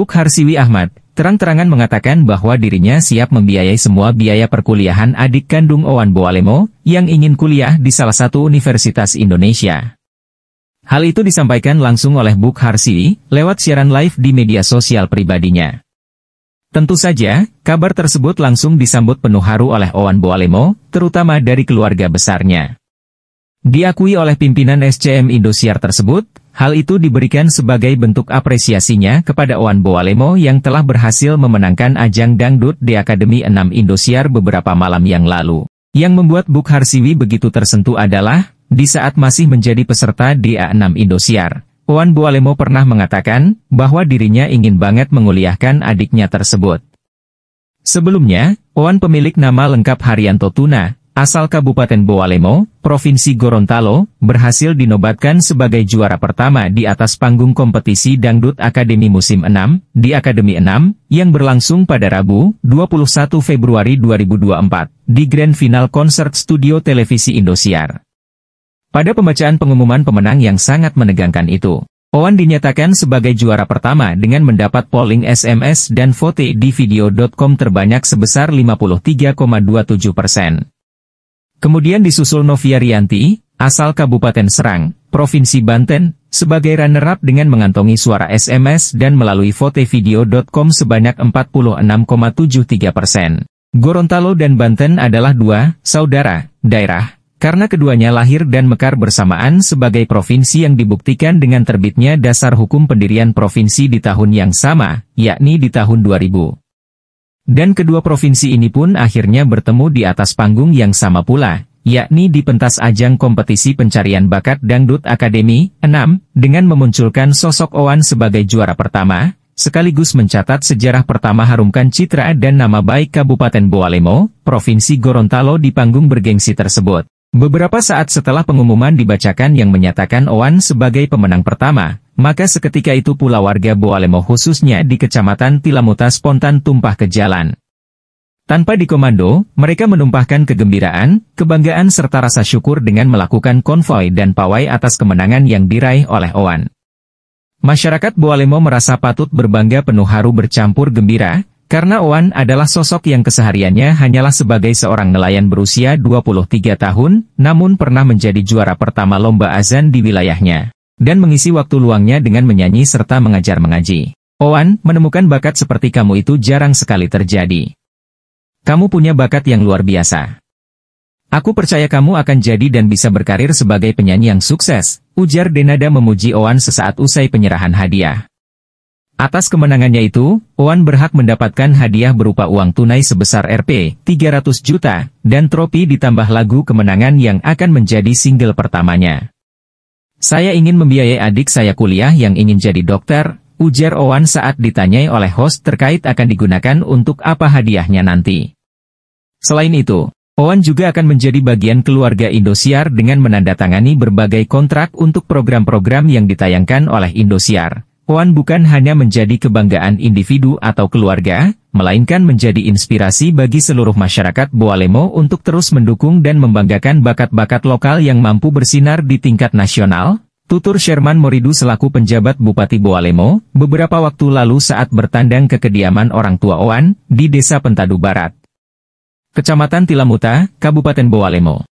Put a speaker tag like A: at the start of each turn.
A: Harsiwi Ahmad, terang-terangan mengatakan bahwa dirinya siap membiayai semua biaya perkuliahan adik kandung Owan Boalemo, yang ingin kuliah di salah satu universitas Indonesia. Hal itu disampaikan langsung oleh Buk Harsiwi lewat siaran live di media sosial pribadinya. Tentu saja, kabar tersebut langsung disambut penuh haru oleh Owan Boalemo, terutama dari keluarga besarnya. Diakui oleh pimpinan SCM Indosiar tersebut, Hal itu diberikan sebagai bentuk apresiasinya kepada Owan Boalemo yang telah berhasil memenangkan ajang dangdut di Akademi 6 Indosiar beberapa malam yang lalu. Yang membuat Buk Harsiwi begitu tersentuh adalah, di saat masih menjadi peserta di A6 Indosiar, Owan Boalemo pernah mengatakan bahwa dirinya ingin banget menguliahkan adiknya tersebut. Sebelumnya, Owan pemilik nama lengkap Haryanto Tuna, asal Kabupaten Boalemo, Provinsi Gorontalo, berhasil dinobatkan sebagai juara pertama di atas panggung kompetisi Dangdut Akademi Musim 6, di Akademi 6, yang berlangsung pada Rabu, 21 Februari 2024, di Grand Final Concert Studio Televisi Indosiar. Pada pembacaan pengumuman pemenang yang sangat menegangkan itu, Owan dinyatakan sebagai juara pertama dengan mendapat polling SMS dan vote di video.com terbanyak sebesar 53,27 persen. Kemudian disusul Novia Rianti, asal Kabupaten Serang, Provinsi Banten, sebagai runner-up dengan mengantongi suara SMS dan melalui votevideo.com sebanyak 46,73 persen. Gorontalo dan Banten adalah dua saudara daerah, karena keduanya lahir dan mekar bersamaan sebagai provinsi yang dibuktikan dengan terbitnya dasar hukum pendirian provinsi di tahun yang sama, yakni di tahun 2000. Dan kedua provinsi ini pun akhirnya bertemu di atas panggung yang sama pula, yakni di pentas ajang kompetisi pencarian bakat Dangdut Akademi 6, dengan memunculkan sosok Owan sebagai juara pertama, sekaligus mencatat sejarah pertama harumkan citra dan nama baik Kabupaten Boalemo, Provinsi Gorontalo di panggung bergengsi tersebut. Beberapa saat setelah pengumuman dibacakan yang menyatakan Owan sebagai pemenang pertama, maka seketika itu pula warga Boalemo khususnya di kecamatan Tilamuta spontan tumpah ke jalan. Tanpa dikomando, mereka menumpahkan kegembiraan, kebanggaan serta rasa syukur dengan melakukan konvoi dan pawai atas kemenangan yang diraih oleh Owan. Masyarakat Boalemo merasa patut berbangga penuh haru bercampur gembira, karena Owan adalah sosok yang kesehariannya hanyalah sebagai seorang nelayan berusia 23 tahun, namun pernah menjadi juara pertama lomba azan di wilayahnya dan mengisi waktu luangnya dengan menyanyi serta mengajar mengaji. Oan, menemukan bakat seperti kamu itu jarang sekali terjadi. Kamu punya bakat yang luar biasa. Aku percaya kamu akan jadi dan bisa berkarir sebagai penyanyi yang sukses, ujar Denada memuji Oan sesaat usai penyerahan hadiah. Atas kemenangannya itu, Oan berhak mendapatkan hadiah berupa uang tunai sebesar Rp. 300 juta, dan tropi ditambah lagu kemenangan yang akan menjadi single pertamanya. Saya ingin membiayai adik saya kuliah yang ingin jadi dokter, ujar Owan saat ditanyai oleh host terkait akan digunakan untuk apa hadiahnya nanti. Selain itu, Owan juga akan menjadi bagian keluarga Indosiar dengan menandatangani berbagai kontrak untuk program-program yang ditayangkan oleh Indosiar. Wan bukan hanya menjadi kebanggaan individu atau keluarga, melainkan menjadi inspirasi bagi seluruh masyarakat Boalemo untuk terus mendukung dan membanggakan bakat-bakat lokal yang mampu bersinar di tingkat nasional, tutur Sherman Moridu selaku penjabat Bupati Boalemo, beberapa waktu lalu saat bertandang ke kediaman orang tua Oan, di Desa Pentadu Barat. Kecamatan Tilamuta, Kabupaten Boalemo.